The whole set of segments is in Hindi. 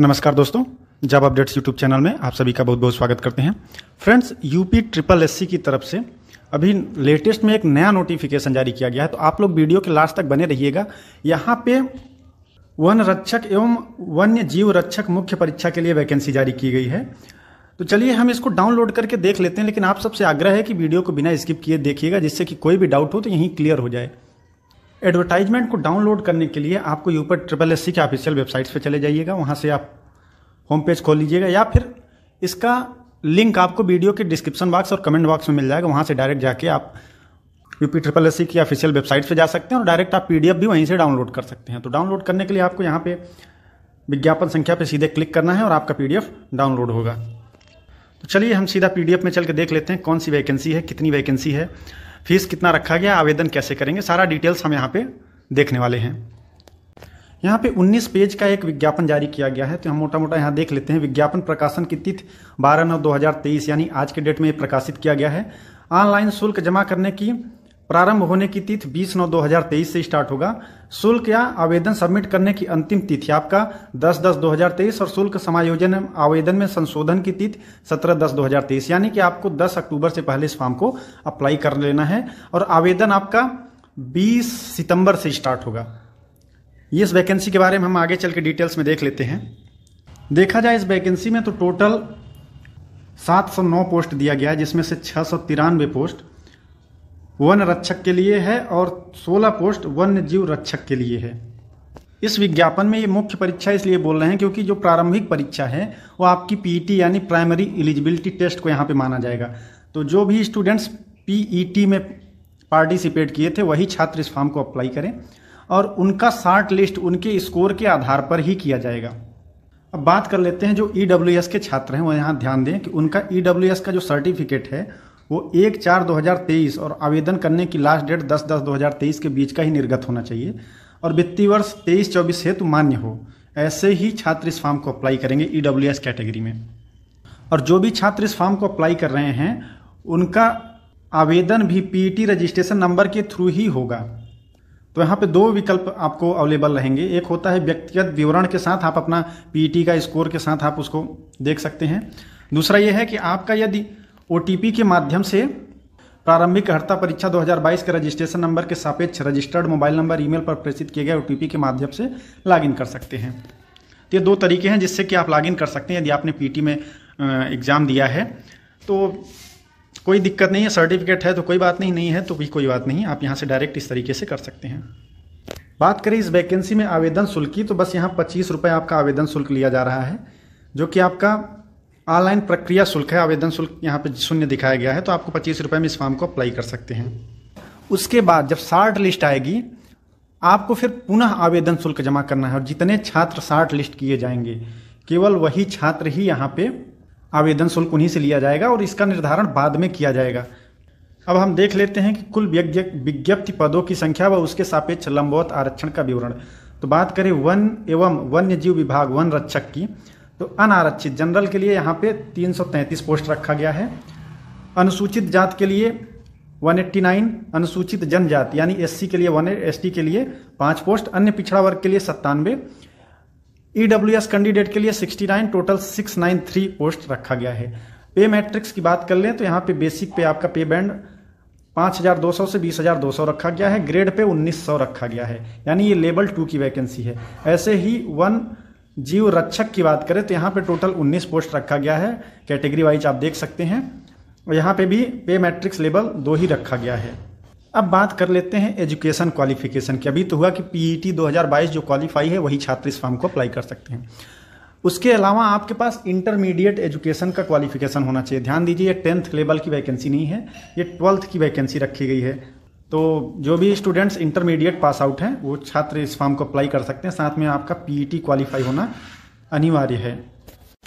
नमस्कार दोस्तों जब अपडेट्स यूट्यूब चैनल में आप सभी का बहुत बहुत स्वागत करते हैं फ्रेंड्स यूपी ट्रिपल एससी की तरफ से अभी लेटेस्ट में एक नया नोटिफिकेशन जारी किया गया है तो आप लोग वीडियो के लास्ट तक बने रहिएगा यहाँ पे वन रक्षक एवं वन्य जीव रक्षक मुख्य परीक्षा के लिए वैकेंसी जारी की गई है तो चलिए हम इसको डाउनलोड करके देख लेते हैं लेकिन आप सबसे आग्रह है कि वीडियो को बिना स्किप किए देखिएगा जिससे कि कोई भी डाउट हो तो यहीं क्लियर हो जाए एडवर्टाइजमेंट को डाउनलोड करने के लिए आपको पर ट्रिपल एस सी के ऑफिशियल वेबसाइट्स पे चले जाइएगा वहाँ से आप होम पेज खोल लीजिएगा या फिर इसका लिंक आपको वीडियो के डिस्क्रिप्शन बॉक्स और कमेंट बॉक्स में मिल जाएगा वहाँ से डायरेक्ट जाके आप यूपी ट्रिपल एस सी की ऑफिशियल वेबसाइट पर जा सकते हैं और डायरेक्ट आप पी भी वहीं से डाउनलोड कर सकते हैं तो डाउनलोड करने के लिए आपको यहाँ पर विज्ञापन संख्या पर सीधे क्लिक करना है और आपका पी डाउनलोड होगा तो चलिए हम सीधा पी में चल के देख लेते हैं कौन सी वैकेंसी है कितनी वैकेंसी है फीस कितना रखा गया आवेदन कैसे करेंगे सारा डिटेल्स हम यहाँ पे देखने वाले हैं यहाँ पे 19 पेज का एक विज्ञापन जारी किया गया है तो हम मोटा मोटा यहाँ देख लेते हैं विज्ञापन प्रकाशन की तिथि 12 नौ 2023 यानी आज के डेट में प्रकाशित किया गया है ऑनलाइन शुल्क जमा करने की प्रारंभ होने की तिथि 20 नौ 2023 से स्टार्ट होगा शुल्क या आवेदन सबमिट करने की अंतिम तिथि आपका 10 दस 2023 और शुल्क समायोजन आवेदन में संशोधन की तिथि 17 दस 2023 यानी कि आपको 10 अक्टूबर से पहले इस फॉर्म को अप्लाई कर लेना है और आवेदन आपका 20 सितंबर से स्टार्ट होगा ये इस वैकेंसी के बारे में हम आगे चल के डिटेल्स में देख लेते हैं देखा जाए इस वैकेंसी में तो टोटल सात सौ नौ पोस्ट दिया गया है जिसमें से छः सौ तिरानवे पोस्ट वन रक्षक के लिए है और 16 पोस्ट वन्य जीव रक्षक के लिए है इस विज्ञापन में ये मुख्य परीक्षा इसलिए बोल रहे हैं क्योंकि जो प्रारंभिक परीक्षा है वो आपकी पीईटी e यानी प्राइमरी एलिजिबिलिटी टेस्ट को यहाँ पे माना जाएगा तो जो भी स्टूडेंट्स पीईटी e में पार्टिसिपेट किए थे वही छात्र इस फॉर्म को अप्लाई करें और उनका शार्ट लिस्ट उनके स्कोर के आधार पर ही किया जाएगा अब बात कर लेते हैं जो ई e के छात्र हैं वो यहाँ ध्यान दें कि उनका ई का जो सर्टिफिकेट है वो एक चार 2023 और आवेदन करने की लास्ट डेट दस दस 2023 के बीच का ही निर्गत होना चाहिए और वित्तीय वर्ष तेईस चौबीस हेतु मान्य हो ऐसे ही छात्र इस फॉर्म को अप्लाई करेंगे ई e कैटेगरी में और जो भी छात्र इस फॉर्म को अप्लाई कर रहे हैं उनका आवेदन भी पी रजिस्ट्रेशन नंबर के थ्रू ही होगा तो यहाँ पे दो विकल्प आपको अवेलेबल रहेंगे एक होता है व्यक्तिगत विवरण के साथ आप अपना पीटी e का स्कोर के साथ आप उसको देख सकते हैं दूसरा यह है कि आपका यदि ओ के माध्यम से प्रारंभिक हर्ता परीक्षा 2022 के रजिस्ट्रेशन नंबर के सापेक्ष रजिस्टर्ड मोबाइल नंबर ईमेल पर प्रेषित किए गए ओ के माध्यम से लॉगिन कर सकते हैं तो ये दो तरीके हैं जिससे कि आप लॉगिन कर सकते हैं यदि आपने पीटी में एग्ज़ाम दिया है तो कोई दिक्कत नहीं है सर्टिफिकेट है तो कोई बात नहीं नहीं है तो भी कोई बात नहीं आप यहाँ से डायरेक्ट इस तरीके से कर सकते हैं बात करें इस वैकेंसी में आवेदन शुल्क की तो बस यहाँ पच्चीस रुपये आपका आवेदन शुल्क लिया जा रहा है जो कि आपका ऑनलाइन प्रक्रिया शुल्क है आवेदन शुल्क यहाँ पे शून्य दिखाया गया है तो आपको पच्चीस रुपये में इस फॉर्म को अप्लाई कर सकते हैं उसके बाद जब शार्ट लिस्ट आएगी आपको फिर पुनः आवेदन शुल्क जमा करना है और जितने छात्र शार्ट लिस्ट किए जाएंगे केवल वही छात्र ही यहाँ पे आवेदन शुल्क उन्हीं से लिया जाएगा और इसका निर्धारण बाद में किया जाएगा अब हम देख लेते हैं कि कुल विज्ञप्ति पदों की संख्या व उसके सापेक्ष लंबवत आरक्षण का विवरण तो बात करें वन एवं वन्य जीव विभाग वन रक्षक की तो अनारक्षित जनरल के लिए यहाँ पे 333 पोस्ट रखा गया है अनुसूचित जात के लिए 189 अनुसूचित जनजाति यानी एससी के लिए वन एसटी के लिए पाँच पोस्ट अन्य पिछड़ा वर्ग के लिए सत्तानवे ईडब्ल्यूएस कैंडिडेट के लिए 69 टोटल 693 पोस्ट रखा गया है पे मैट्रिक्स की बात कर लें तो यहाँ पे बेसिक पे आपका पे बैंड 5,200 से 20,200 रखा गया है ग्रेड पे 1,900 रखा गया है यानी ये लेवल टू की वैकेंसी है ऐसे ही वन जीव रक्षक की बात करें तो यहाँ पे टोटल 19 पोस्ट रखा गया है कैटेगरी वाइज आप देख सकते हैं और यहाँ पे भी पे मैट्रिक्स लेवल दो ही रखा गया है अब बात कर लेते हैं एजुकेशन क्वालिफिकेशन की अभी तो हुआ कि पीईटी e 2022 जो क्वालिफाई है वही छात्र इस फॉर्म को अप्लाई कर सकते हैं उसके अलावा आपके पास इंटरमीडिएट एजुकेशन का क्वालिफिकेशन होना चाहिए ध्यान दीजिए ये टेंथ लेवल की वैकेंसी नहीं है ये ट्वेल्थ की वैकेंसी रखी गई है तो जो भी स्टूडेंट्स इंटरमीडिएट पास आउट हैं वो छात्र इस फॉर्म को अप्लाई कर सकते हैं साथ में आपका पीईटी क्वालिफाई e होना अनिवार्य है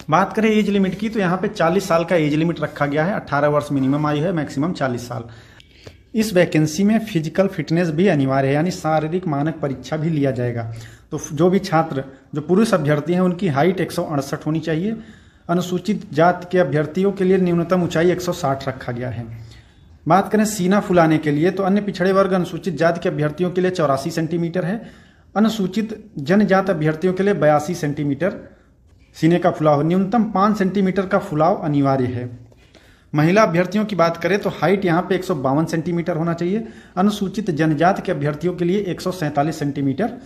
बात करें एज लिमिट की तो यहाँ पे 40 साल का एज लिमिट रखा गया है 18 वर्ष मिनिमम आयु है मैक्सिमम 40 साल इस वैकेंसी में फिजिकल फिटनेस भी अनिवार्य है यानी शारीरिक मानक परीक्षा भी लिया जाएगा तो जो भी छात्र जो पुरुष अभ्यर्थी हैं उनकी हाइट एक होनी चाहिए अनुसूचित जात के अभ्यर्थियों के लिए न्यूनतम ऊंचाई एक रखा गया है बात करें सीना फुलाने के लिए तो अन्य पिछड़े वर्ग अनुसूचित जाति के अभ्यर्थियों के लिए चौरासी सेंटीमीटर है अनुसूचित जनजात अभ्यर्थियों के लिए बयासी सेंटीमीटर सीने का फुलाव न्यूनतम पाँच सेंटीमीटर का फुलाव अनिवार्य है महिला अभ्यर्थियों की बात करें तो हाइट यहाँ पे एक सेंटीमीटर होना चाहिए अनुसूचित जनजात के अभ्यर्थियों के लिए एक सेंटीमीटर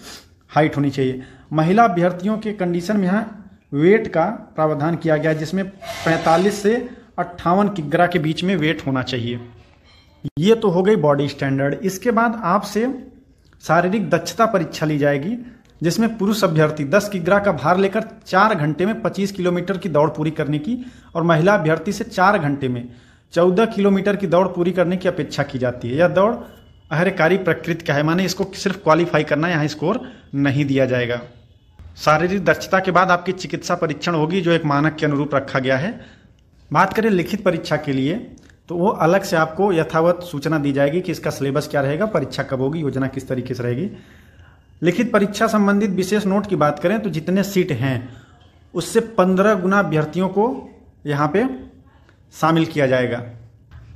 हाइट होनी चाहिए महिला अभ्यर्थियों के कंडीशन में यहाँ वेट का प्रावधान किया गया जिसमें 45 से अट्ठावन किग्रा के बीच में वेट होना चाहिए ये तो हो गई बॉडी स्टैंडर्ड इसके बाद आपसे शारीरिक दक्षता परीक्षा ली जाएगी जिसमें पुरुष अभ्यर्थी 10 किग्रा का भार लेकर चार घंटे में 25 किलोमीटर की दौड़ पूरी करने की और महिला अभ्यर्थी से चार घंटे में 14 किलोमीटर की दौड़ पूरी करने की अपेक्षा की जाती है यह दौड़ अहरकारी प्रकृति का है माने इसको सिर्फ क्वालिफाई करना यहाँ स्कोर नहीं दिया जाएगा शारीरिक दक्षता के बाद आपकी चिकित्सा परीक्षण होगी जो एक मानक के अनुरूप रखा गया है बात करें लिखित परीक्षा के लिए तो वो अलग से आपको यथावत सूचना दी जाएगी कि इसका सिलेबस क्या रहेगा परीक्षा कब होगी योजना किस तरीके से रहेगी लिखित परीक्षा संबंधित विशेष नोट की बात करें तो जितने सीट हैं उससे पंद्रह गुना अभ्यर्थियों को यहाँ पे शामिल किया जाएगा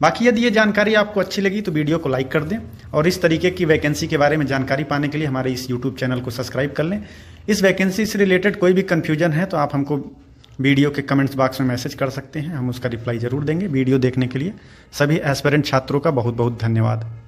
बाकी यदि ये जानकारी आपको अच्छी लगी तो वीडियो को लाइक कर दें और इस तरीके की वैकेंसी के बारे में जानकारी पाने के लिए हमारे इस यूट्यूब चैनल को सब्सक्राइब कर लें इस वैकेंसी से रिलेटेड कोई भी कन्फ्यूजन है तो आप हमको वीडियो के कमेंट्स बॉक्स में मैसेज कर सकते हैं हम उसका रिप्लाई ज़रूर देंगे वीडियो देखने के लिए सभी एस्पेरेंट छात्रों का बहुत बहुत धन्यवाद